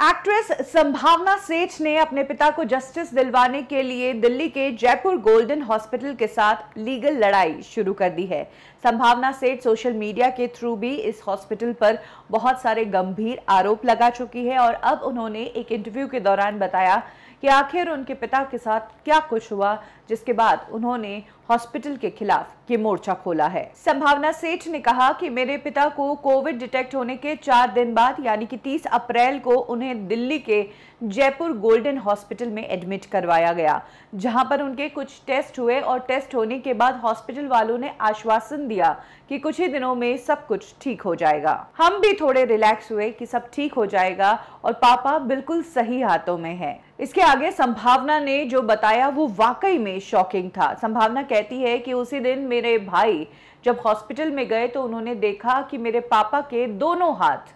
Actress संभावना सेठ ने अपने पिता को जस्टिस दिलवाने के लिए दिल्ली के जयपुर गोल्डन हॉस्पिटल के साथ लीगल लड़ाई शुरू कर दी है संभावना सेठ सोशल मीडिया के थ्रू भी इस हॉस्पिटल पर बहुत सारे गंभीर आरोप लगा चुकी है और अब उन्होंने एक इंटरव्यू के दौरान बताया कि आखिर उनके पिता के साथ क्या कुछ हुआ जिसके बाद उन्होंने हॉस्पिटल के खिलाफ ये मोर्चा खोला है संभावना सेठ ने कहा कि मेरे पिता को कोविड डिटेक्ट होने के चार दिन बाद यानी कि 30 अप्रैल को उन्हें दिल्ली के जयपुर गोल्डन हॉस्पिटल में एडमिट करवाया गया जहां पर उनके कुछ टेस्ट हुए और टेस्ट होने के बाद हॉस्पिटल वालों ने आश्वासन दिया कि कुछ ही दिनों में सब कुछ ठीक हो जाएगा हम भी थोड़े रिलैक्स हुए कि सब ठीक हो जाएगा और पापा बिल्कुल सही हाथों में है इसके आगे संभावना ने जो बताया वो वाकई में शॉकिंग था संभावना कहती है कि उसी दिन मेरे भाई जब हॉस्पिटल में गए तो उन्होंने देखा कि मेरे पापा के दोनों हाथ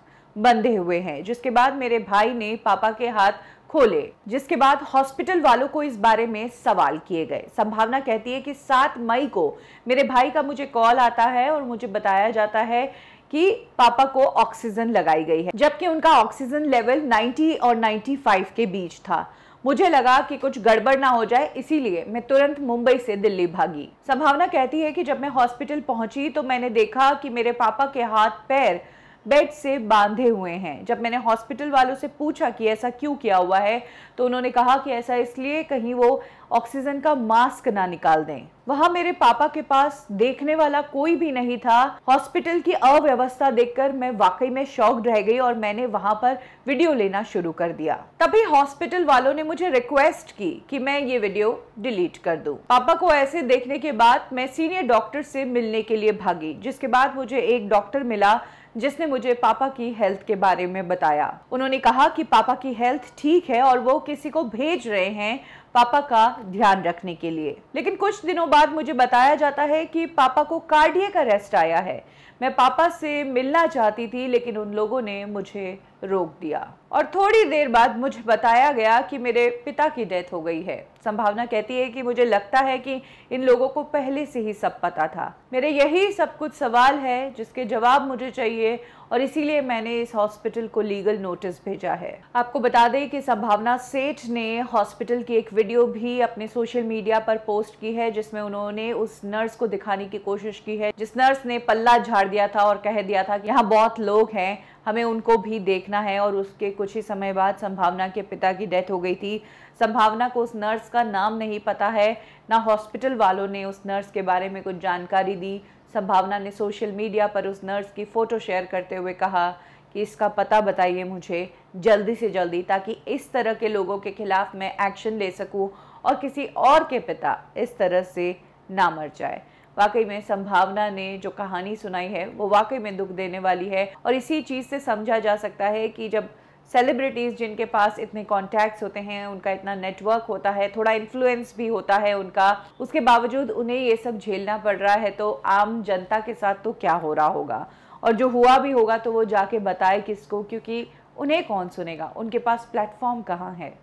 बंधे हुए हैं जिसके बाद मेरे भाई ने पापा के हाथ खोले जिसके बाद हॉस्पिटल वालों को इस बारे में सवाल किए गए संभावना कहती है कि सात मई को मेरे भाई का मुझे कॉल आता है और मुझे बताया जाता है कि पापा को ऑक्सीजन लगाई गई है जबकि उनका ऑक्सीजन लेवल 90 और 95 के बीच था मुझे लगा कि कुछ गड़बड़ ना हो जाए इसीलिए मैं तुरंत मुंबई से दिल्ली भागी संभावना कहती है कि जब मैं हॉस्पिटल पहुंची तो मैंने देखा कि मेरे पापा के हाथ पैर बेड से बांधे हुए हैं जब मैंने हॉस्पिटल वालों से पूछा कि ऐसा क्यों किया हुआ है तो उन्होंने कहा कि ऐसा इसलिए कहीं वो ऑक्सीजन का मास्क ना निकाल दें वहाँ मेरे पापा के पास देखने वाला कोई भी नहीं था हॉस्पिटल की अव्यवस्था देखकर मैं वाकई में शॉक्ड रह गई और मैंने वहाँ पर वीडियो लेना शुरू कर दिया तभी हॉस्पिटल वालों ने मुझे रिक्वेस्ट की कि मैं ये वीडियो डिलीट कर दूं। पापा को ऐसे देखने के बाद मैं सीनियर डॉक्टर से मिलने के लिए भागी जिसके बाद मुझे एक डॉक्टर मिला जिसने मुझे पापा की हेल्थ के बारे में बताया उन्होंने कहा कि पापा की हेल्थ ठीक है और वो किसी को भेज रहे हैं पापा का ध्यान रखने के लिए लेकिन कुछ दिनों बाद मुझे बताया जाता है कि पापा को का रेस्ट आया है मैं पापा से मिलना चाहती थी लेकिन उन लोगों ने मुझे रोक दिया और थोड़ी देर बाद मुझे बताया गया कि मेरे पिता की डेथ हो गई है संभावना कहती है कि मुझे लगता है कि इन लोगों को पहले से ही सब पता था मेरे यही सब कुछ सवाल है जिसके जवाब मुझे चाहिए और इसीलिए मैंने इस हॉस्पिटल को लीगल नोटिस भेजा है आपको बता दें कि संभावना सेठ ने हॉस्पिटल की एक वीडियो भी अपने सोशल मीडिया पर पोस्ट की है जिसमें उन्होंने उस नर्स को दिखाने की कोशिश की है जिस नर्स ने पल्ला झाड़ दिया था और कह दिया था कि यहाँ बहुत लोग हैं हमें उनको भी देखना है और उसके कुछ ही समय बाद संभावना के पिता की डेथ हो गई थी संभावना को उस नर्स का नाम नहीं पता है ना हॉस्पिटल वालों ने उस नर्स के बारे में कुछ जानकारी दी संभावना ने सोशल मीडिया पर उस नर्स की फ़ोटो शेयर करते हुए कहा कि इसका पता बताइए मुझे जल्दी से जल्दी ताकि इस तरह के लोगों के खिलाफ मैं एक्शन ले सकूं और किसी और के पिता इस तरह से ना मर जाए वाकई में संभावना ने जो कहानी सुनाई है वो वाकई में दुख देने वाली है और इसी चीज़ से समझा जा सकता है कि जब सेलिब्रिटीज़ जिनके पास इतने कॉन्टैक्ट्स होते हैं उनका इतना नेटवर्क होता है थोड़ा इन्फ्लुएंस भी होता है उनका उसके बावजूद उन्हें ये सब झेलना पड़ रहा है तो आम जनता के साथ तो क्या हो रहा होगा और जो हुआ भी होगा तो वो जाके बताए किसको क्योंकि उन्हें कौन सुनेगा उनके पास प्लेटफॉर्म कहाँ है